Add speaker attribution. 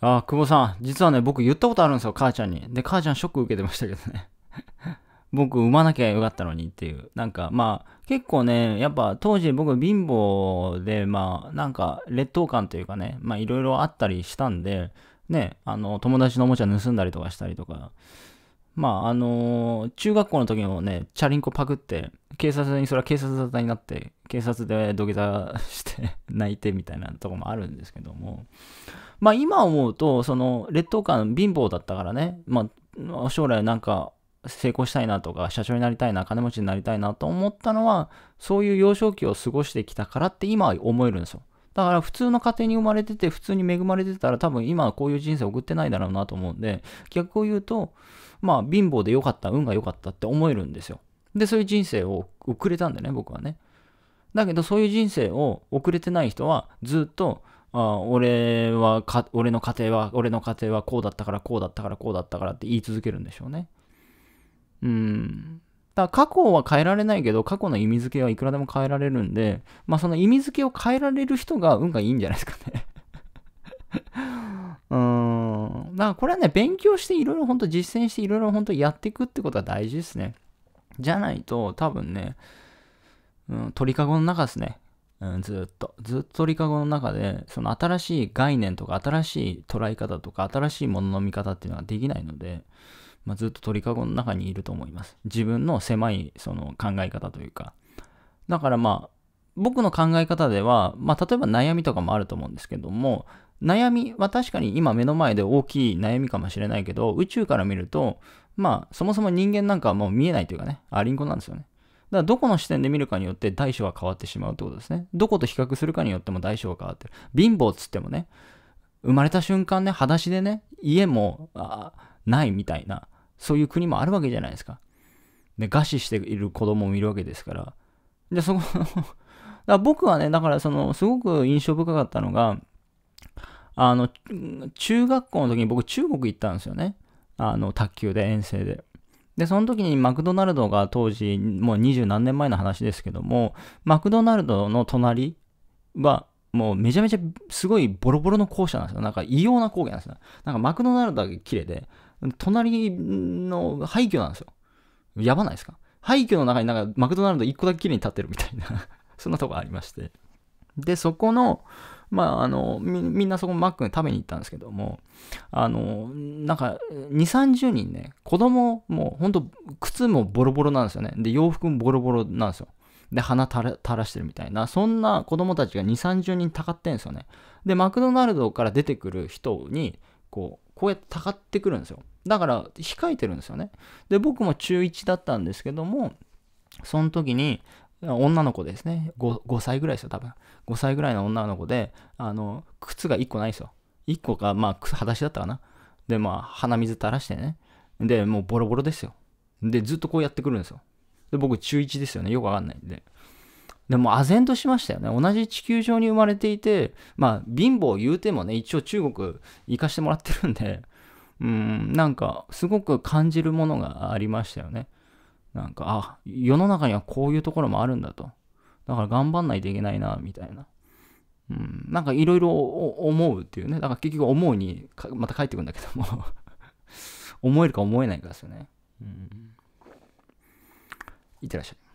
Speaker 1: あ、久保さん、実はね、僕言ったことあるんですよ、母ちゃんに。で、母ちゃんショック受けてましたけどね。僕、産まなきゃよかったのにっていう。なんか、まあ、結構ね、やっぱ当時僕貧乏で、まあ、なんか劣等感というかね、まあ、いろいろあったりしたんで、ね、あの、友達のおもちゃ盗んだりとかしたりとか、まあ、あのー、中学校の時もね、チャリンコパクって、警察に、それは警察沙汰になって、警察で土下座して 泣いてみたいなとこもあるんですけども、まあ今思うと、その、劣等感、貧乏だったからね、まあ、将来なんか成功したいなとか、社長になりたいな、金持ちになりたいなと思ったのは、そういう幼少期を過ごしてきたからって今は思えるんですよ。だから普通の家庭に生まれてて、普通に恵まれてたら多分今はこういう人生送ってないだろうなと思うんで、逆を言うと、まあ貧乏で良かった、運が良かったって思えるんですよ。で、そういう人生を送れたんだよね、僕はね。だけどそういう人生を送れてない人はずっと、あ俺はか、俺の家庭は、俺の家庭はこうだったから、こうだったから、こうだったからって言い続けるんでしょうね。だから過去は変えられないけど、過去の意味付けはいくらでも変えられるんで、まあその意味付けを変えられる人が運がいいんじゃないですかね うーん。だからこれはね、勉強していろいろ本当実践していろいろ本当やっていくってことは大事ですね。じゃないと多分ね、うん、鳥かごの中ですね。うん、ずっと。ずっと鳥かごの中で、その新しい概念とか新しい捉え方とか新しいものの見方っていうのはできないので、まあ、ずっと鳥かごの中にいると思います。自分の狭いその考え方というか。だからまあ、僕の考え方では、まあ、例えば悩みとかもあると思うんですけども、悩みは確かに今目の前で大きい悩みかもしれないけど、宇宙から見ると、まあ、そもそも人間なんかはもう見えないというかね、アリンコなんですよね。だからどこの視点で見るかによって大小は変わってしまうってことですね。どこと比較するかによっても大小は変わってる。貧乏っつってもね、生まれた瞬間ね、裸足でね、家もないみたいな、そういう国もあるわけじゃないですか。で、餓死している子供もいるわけですから。で、そこの 僕はね、だからその、すごく印象深かったのが、あの、中学校の時に僕中国行ったんですよね。あの、卓球で、遠征で。で、その時にマクドナルドが当時、もう二十何年前の話ですけども、マクドナルドの隣は、もうめちゃめちゃすごいボロボロの校舎なんですよ。なんか異様な光景なんですよ。なんかマクドナルドだけ綺麗で、隣の廃墟なんですよ。やばないですか廃墟の中になんかマクドナルド1個だけ綺麗に立ってるみたいな そんなとこありまして。で、そこの、まあ、あの、み、みんなそこマックに食べに行ったんですけども、あの、なんか、2、30人ね、子供も、ほんと、靴もボロボロなんですよね。で、洋服もボロボロなんですよ。で、鼻垂らしてるみたいな、そんな子供たちが2、30人たかってんですよね。で、マクドナルドから出てくる人に、こう、こうやってたかってくるんですよ。だから、控えてるんですよね。で、僕も中1だったんですけども、その時に、女の子ですね5。5歳ぐらいですよ、多分。5歳ぐらいの女の子で、あの、靴が1個ないですよ。1個が、まあ、裸足だったかな。で、まあ、鼻水垂らしてね。で、もうボロボロですよ。で、ずっとこうやってくるんですよ。で、僕中1ですよね。よくわかんないんで。でも、唖然としましたよね。同じ地球上に生まれていて、まあ、貧乏言うてもね、一応中国行かしてもらってるんで、うん、なんか、すごく感じるものがありましたよね。なんか、あ、世の中にはこういうところもあるんだと。だから頑張んないといけないな、みたいな。うん、なんかいろいろ思うっていうね。だから結局思うにまた帰ってくるんだけども 思えるか思えないかですよね。うん、いってらっしゃい。